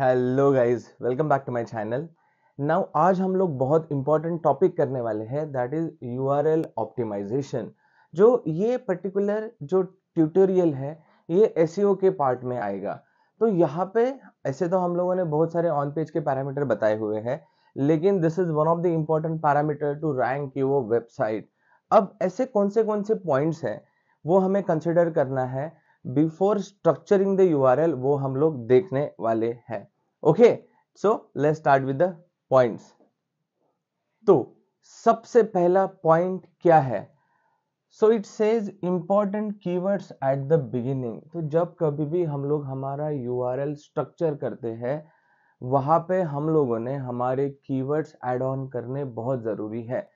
hello guys welcome back to my channel now आज हम लोग बहुत इंपॉर्टेंट टॉपिक करने वाले हैं दैट इज यूआरएल ऑप्टिमाइजेशन जो ये पर्टिकुलर जो ट्यूटोरियल है ये एस e के पार्ट में आएगा तो यहाँ पे ऐसे तो हम लोगों ने बहुत सारे ऑन पेज के पैरामीटर बताए हुए हैं लेकिन this is one of the important parameter to rank your website अब ऐसे कौन से कौन से पॉइंट्स हैं वो हमें कंसिडर करना है बिफोर स्ट्रक्चरिंग द यूआरएल वो हम लोग देखने वाले हैं okay so let's start with the points तो सबसे पहला पॉइंट क्या है so it says important keywords at the beginning तो जब कभी भी हम लोग हमारा यू स्ट्रक्चर करते हैं वहां पे हम लोगों ने हमारे कीवर्ड्स एड ऑन करने बहुत ज़रूरी है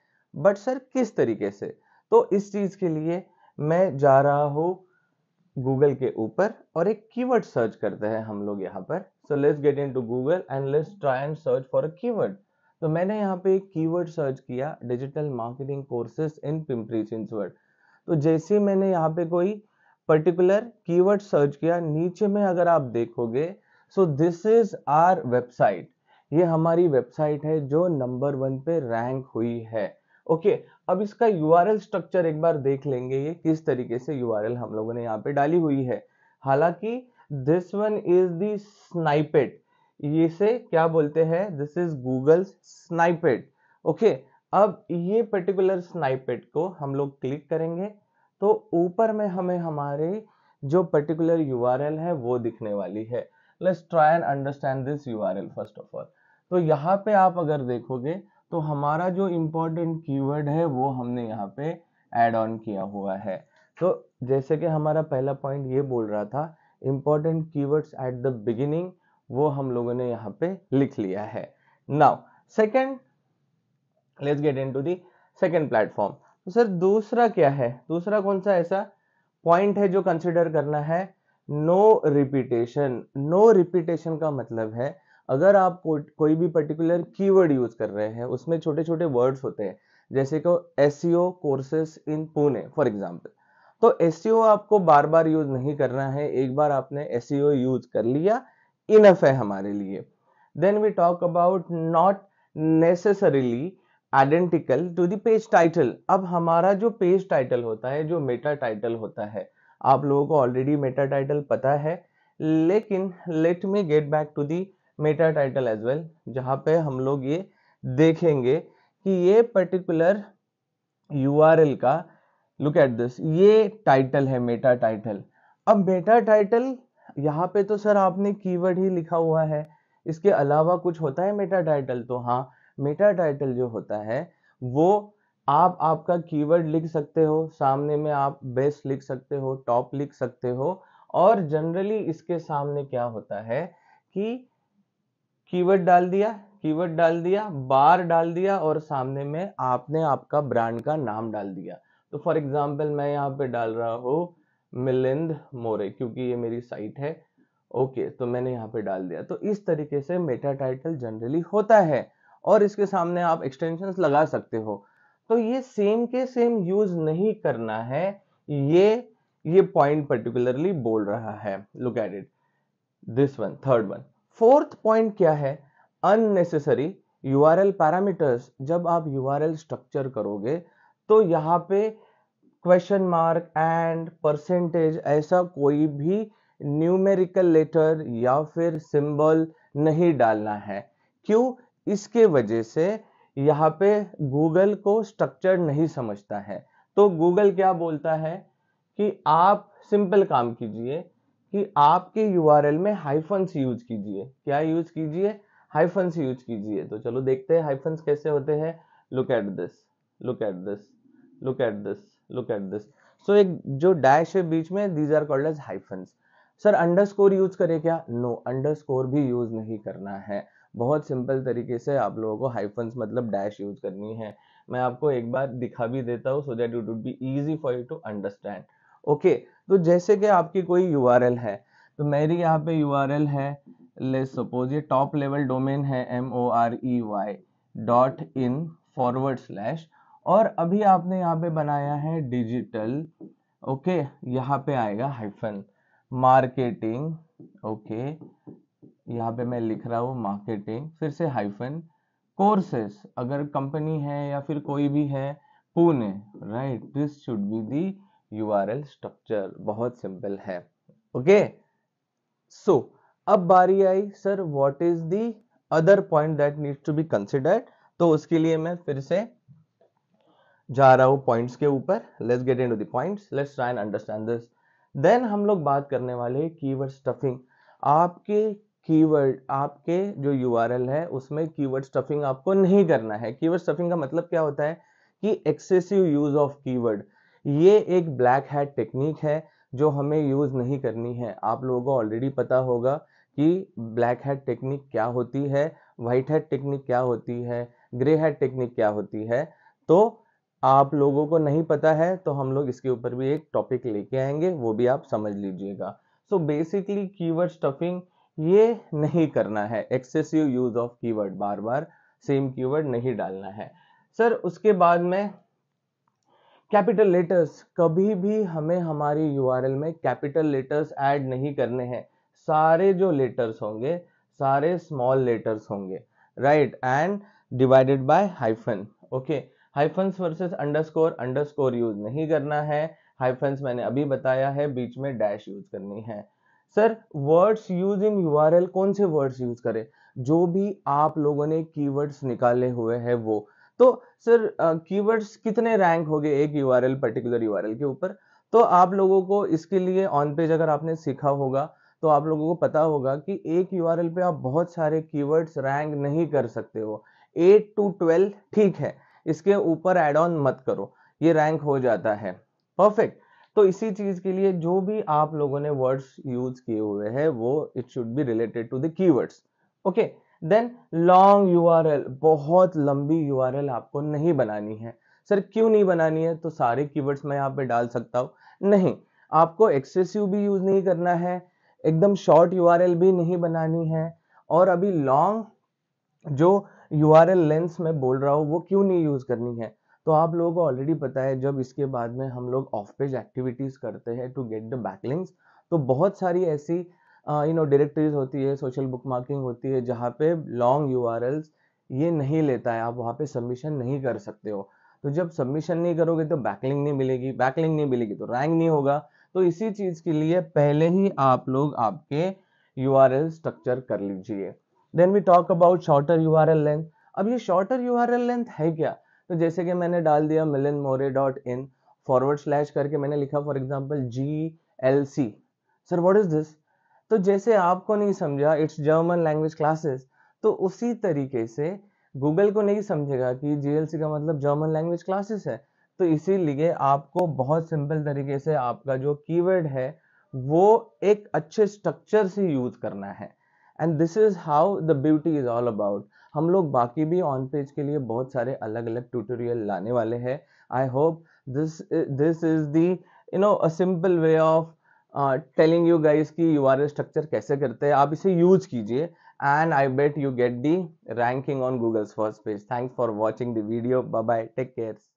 बट सर किस तरीके से तो इस चीज़ के लिए मैं जा रहा हूं गूगल के ऊपर और एक कीवर्ड सर्च करते हैं हम लोग यहाँ पर so let's get into Google and let's try and search for a keyword तो मैंने यहाँ पे एक कीवर्ड सर्च किया digital marketing courses in Pimpri Chinchwad तो जैसे मैंने यहाँ पे कोई पर्टिकुलर कीवर्ड सर्च किया नीचे में अगर आप देखोगे so this is our website ये हमारी वेबसाइट है जो नंबर वन पे रैंक हुई है ओके okay, अब इसका यू स्ट्रक्चर एक बार देख लेंगे ये किस तरीके से यू हम लोगों ने यहाँ पे डाली हुई है हालांकि दिस वन इज दी ये से क्या बोलते हैं this is Google snippet okay अब ये पर्टिकुलर स्नाइपेट को हम लोग क्लिक करेंगे तो ऊपर में हमें हमारे जो पर्टिकुलर यू है वो दिखने वाली है let's try and understand this you first of all तो यहाँ पे आप अगर देखोगे तो हमारा जो इम्पोर्टेंट कीवर्ड है वो हमने यहाँ पे एड ऑन किया हुआ है तो जैसे कि हमारा पहला पॉइंट ये बोल रहा था important keywords at the beginning वो हम लोगों ने यहाँ पे लिख लिया है now second let's get into the second platform तो सर दूसरा क्या है दूसरा कौन सा ऐसा पॉइंट है जो कंसिडर करना है नो रिपीटेशन नो रिपीटेशन का मतलब है अगर आप को, कोई भी पर्टिकुलर कीवर्ड यूज कर रहे हैं उसमें छोटे छोटे वर्ड्स होते हैं जैसे कि S courses in Pune for example तो एस e आपको बार बार यूज नहीं करना है एक बार आपने एस यूज e कर लिया इनफ है हमारे लिए then we talk about not necessarily identical to the page title अब हमारा जो पेज टाइटल होता है जो मेटा टाइटल होता है आप लोगों को ऑलरेडी मेटा टाइटल पता है लेकिन let me get back to the meta title as well जहाँ पे हम लोग ये देखेंगे कि ये पर्टिकुलर यू का लुक एट दिस ये टाइटल है मेटा टाइटल अब मेटा टाइटल यहाँ पे तो सर आपने कीवर्ड ही लिखा हुआ है इसके अलावा कुछ होता है मेटा टाइटल तो हाँ मेटा टाइटल जो होता है वो आप आपका कीवर्ड लिख सकते हो सामने में आप बेस्ट लिख सकते हो टॉप लिख सकते हो और जनरली इसके सामने क्या होता है कि कीवर्ड डाल दिया कीवर्ड डाल दिया बार डाल दिया और सामने में आपने आपका ब्रांड का नाम डाल दिया तो फॉर एग्जाम्पल मैं यहाँ पे डाल रहा हूँ मिलिंद मोरे क्योंकि ये मेरी साइट है ओके okay, तो मैंने यहाँ पे डाल दिया तो इस तरीके से मेटा टाइटल जनरली होता है और इसके सामने आप एक्सटेंशन लगा सकते हो तो ये सेम के सेम यूज नहीं करना है ये ये पॉइंट पर्टिकुलरली बोल रहा है look at it this one third one fourth point क्या है unnecessary U R L parameters जब आप यू आर एल स्ट्रक्चर करोगे तो यहाँ पे क्वेश्चन मार्क एंड परसेंटेज ऐसा कोई भी न्यूमेरिकल लेटर या फिर सिंबल नहीं डालना है क्यों इसके वजह से यहाँ पे गूगल को स्ट्रक्चर नहीं समझता है तो गूगल क्या बोलता है कि आप सिंपल काम कीजिए कि आपके यूआरएल में हाइफन्स यूज कीजिए क्या यूज कीजिए हाइफन्स यूज कीजिए तो चलो देखते हैं हाइफन्स कैसे होते हैं look at this look at this look at this look at this so एक जो डैश है बीच में these are called as hyphens sir underscore use करें क्या नो no, अंडरस्कोर भी यूज नहीं करना है बहुत सिंपल तरीके से आप लोगों को हाइफन्स मतलब डैश यूज करनी है मैं आपको एक बार दिखा भी देता हूँ so that it would be easy for you to understand okay तो जैसे कि आपकी कोई यू है तो मेरी यहाँ पे यू है ले सपोज ये टॉप लेवल डोमेन है M O R E Y dot in forward slash और अभी आपने यहाँ पे बनाया है डिजिटल ओके यहाँ पे आएगा हाइफन मार्केटिंग ओके यहाँ पे मैं लिख रहा हूँ मार्केटिंग फिर से हाइफन कोर्सेस अगर कंपनी है या फिर कोई भी है Pune right this should be the U structure बहुत सिंपल है ओके सो so, अब बारी आई sir what is the other point that needs to be considered तो उसके लिए मैं फिर से जा रहा हूं पॉइंट्स के ऊपर let's get into the points let's try and understand this then हम लोग बात करने वाले की कीवर्ड स्टफिंग आपके कीवर्ड आपके जो यूआरएल है उसमें कीवर्ड स्टफिंग आपको नहीं करना है कीवर्ड स्टफिंग का मतलब क्या होता है कि एक्सेसिव यूज ऑफ कीवर्ड ये एक ब्लैक हैड टेक्निक है जो हमें यूज़ नहीं करनी है आप लोगों को ऑलरेडी पता होगा कि ब्लैक हैड टेक्निक क्या होती है व्हाइट हैड टेक्निक क्या होती है ग्रे हैड टेक्निक क्या होती है तो आप लोगों को नहीं पता है तो हम लोग इसके ऊपर भी एक टॉपिक लेके आएंगे वो भी आप समझ लीजिएगा सो बेसिकली कीवर्ड स्टफिंग ये नहीं करना है एक्सेसिव यूज ऑफ कीवर्ड बार बार सेम कीवर्ड नहीं डालना है सर उसके बाद में कैपिटल लेटर्स कभी भी हमें हमारी यू में कैपिटल लेटर्स ऐड नहीं करने हैं सारे जो लेटर्स होंगे सारे स्मॉल लेटर्स होंगे right and divided by hyphen okay hyphens versus underscore underscore use नहीं करना है हाइफन्स मैंने अभी बताया है बीच में डैश यूज करनी है sir words use in U कौन से वर्ड्स यूज करें जो भी आप लोगों ने कीवर्ड्स निकाले हुए हैं वो तो सर कीवर्ड्स कितने रैंक हो गए एक यू पर्टिकुलर यू के ऊपर तो आप लोगों को इसके लिए ऑन पेज अगर आपने सीखा होगा तो आप लोगों को पता होगा कि एक यू पे आप बहुत सारे कीवर्ड्स रैंक नहीं कर सकते हो एट टू ट्वेल्व ठीक है इसके ऊपर एड ऑन मत करो ये रैंक हो जाता है परफेक्ट तो इसी चीज के लिए जो भी आप लोगों ने वर्ड्स यूज किए हुए हैं वो it should be related to the keywords okay then long U बहुत लंबी यू आपको नहीं बनानी है सर क्यों नहीं बनानी है तो सारे कीवर्ड्स मैं यहाँ पे डाल सकता हूँ नहीं आपको एक्सेसिव भी यूज नहीं करना है एकदम शॉर्ट यू भी नहीं बनानी है और अभी लॉन्ग जो यू लेंस में बोल रहा हूँ वो क्यों नहीं यूज करनी है तो आप लोगों को ऑलरेडी पता है जब इसके बाद में हम लोग ऑफ पेज एक्टिविटीज करते हैं टू गेट द बैकलिंग्स तो बहुत सारी ऐसी यू नो डायरेक्टरीज होती है सोशल बुक मार्किंग होती है जहाँ पे लॉन्ग यू ये नहीं लेता है आप वहाँ पे सबमिशन नहीं कर सकते हो तो जब सबमिशन नहीं करोगे तो बैकलिंग नहीं मिलेगी बैकलिंग नहीं मिलेगी तो रैंक नहीं होगा तो इसी चीज़ के लिए पहले ही आप लोग आपके यू स्ट्रक्चर कर लीजिए then we talk about shorter U length अब ये शॉर्टर यू लेंथ है क्या तो जैसे कि मैंने डाल दिया Milan More dot in forward slash करके मैंने लिखा for example G L C sir what is this तो जैसे आपको नहीं समझा इट्स जर्मन लैंग्वेज क्लासेस तो उसी तरीके से गूगल को नहीं समझेगा कि जी का मतलब जर्मन लैंग्वेज क्लासेस है तो इसीलिए आपको बहुत सिंपल तरीके से आपका जो कीवर्ड है वो एक अच्छे स्ट्रक्चर से यूज करना है and this is how the beauty is all about हम लोग बाकी भी ऑन पेज के लिए बहुत सारे अलग अलग ट्यूटोरियल लाने वाले हैं I hope this this is do know a simple way of telling you guys की यू आर स्ट्रक्चर कैसे करते हैं आप इसे यूज कीजिए and I bet you get the ranking on Google's first page thanks for watching the video bye bye take care